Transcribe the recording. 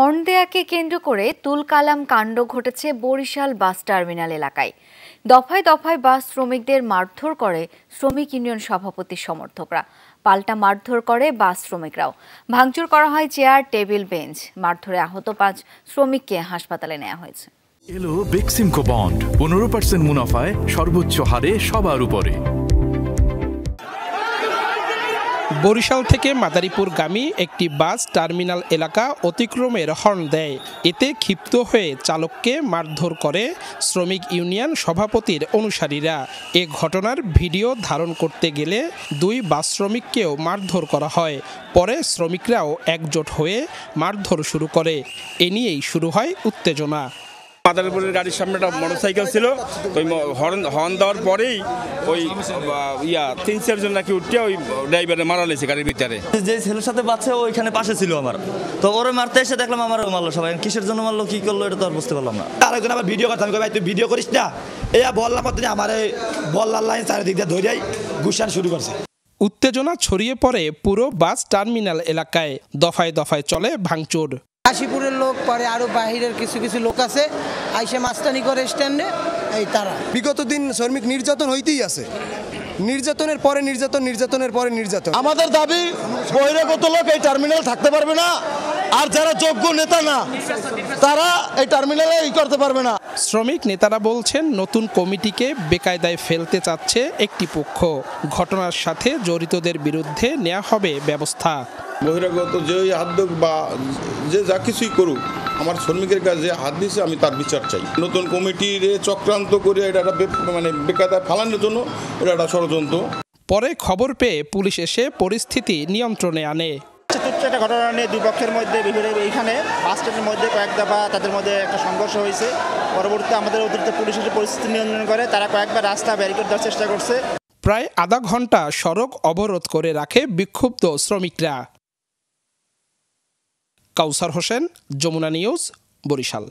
হর্নদেয়াকে কেন্দ্র করে তুলকালাম কাণ্ড ঘটেছে বরিশাল বাস টার্মিনাল এলাকায় দফায় দফায় বাস শ্রমিকদের মারধর করে শ্রমিক ইউনিয়ন সভাপতি সমর্থকরা পাল্টা মারধর করে বাস শ্রমিকরাও ভাঙচুর করা হয় চেয়ার টেবিল বেঞ্চ মারধরে আহত পাঁচ শ্রমিককে হাসপাতালে নেওয়া হয়েছে এলো বেক্সিমকো বন্ড পনেরো পার্সেন্ট মুনাফায় সর্বোচ্চ হারে সবার উপরে বরিশাল থেকে মাদারীপুরগামী একটি বাস টার্মিনাল এলাকা অতিক্রমের হর্ন দেয় এতে ক্ষিপ্ত হয়ে চালককে মারধর করে শ্রমিক ইউনিয়ন সভাপতির অনুসারীরা এ ঘটনার ভিডিও ধারণ করতে গেলে দুই বাস শ্রমিককেও মারধর করা হয় পরে শ্রমিকরাও একজোট হয়ে মারধর শুরু করে এ নিয়েই শুরু হয় উত্তেজনা মাদারপুরের গাড়ির সামনে একটা মোটরসাইকেল ছিল ওই হর্ন হর্ন দেওয়ার পরেই ওই ইয়া তিন চারজন নাকি উঠে ওই ড্রাইভারে মারা লেছে গাড়ির ভিতরে যে ছেলের সাথে বাচ্চা ওইখানে পাশে ছিল আমার তো ওরে মারতে এসে দেখলাম আমারও মারলো সবাই কিসের জন্য মারলো কি করলো এটা তো আর বুঝতে পারলাম না আরেকজন আবার ভিডিও করতাম ভাই তুই ভিডিও করিস না এই বললাম তিনি আমার এই বল্লার লাইন চারিদিক দিয়ে ধরে গুসান শুরু করছে উত্তেজনা ছড়িয়ে পড়ে পুরো বাস টার্মিনাল এলাকায় দফায় দফায় চলে ভাঙচুর কাশীপুরের লোক পরে আরো বাহিরের কিছু কিছু লোক আছে আইসে মাস্তানি করে স্ট্যান্ডে এই তারা বিগত দিন শ্রমিক নির্যাতন হইতেই আছে নির্যাতনের পরে নির্যাতন নির্যাতনের পরে নির্যাতন আমাদের দাবি বহিরাগত লোক এই টার্মিনাল থাকতে পারবে না আর যারা যোগ্য নেতা না তারা এই টার্মিনালে ই করতে পারবে না শ্রমিক নেতারা বলছেন নতুন কমিটিকে বেকায়দায় ফেলতে চাচ্ছে একটি পক্ষ ঘটনার সাথে জড়িতদের বিরুদ্ধে নেওয়া হবে ব্যবস্থা বহিরাগত যেই হাত বা যে যা কিছুই করুক আমার শ্রমিকের কাছে হাত দিয়েছে আমি তার বিচার চাই নতুন কমিটির চক্রান্ত করে এটা একটা মানে বেকায়দায় ফালানোর জন্য এটা একটা ষড়যন্ত্র পরে খবর পেয়ে পুলিশ এসে পরিস্থিতি নিয়ন্ত্রণে আনে তুচ্ছ একটা ঘটনা নিয়ে দুই পক্ষের মধ্যে বিভিন্ন এইখানে বাস স্ট্যান্ডের মধ্যে কয়েক দফা তাদের মধ্যে একটা সংঘর্ষ হয়েছে পরবর্তীতে আমাদের অতিরিক্ত পুলিশ এসে পরিস্থিতি নিয়ন্ত্রণ করে তারা কয়েকবার রাস্তা ব্যারিকেড দেওয়ার চেষ্টা করছে প্রায় আধা ঘন্টা সড়ক অবরোধ করে রাখে বিক্ষুব্ধ শ্রমিকরা কাউসার হোসেন যমুনা নিউজ বরিশাল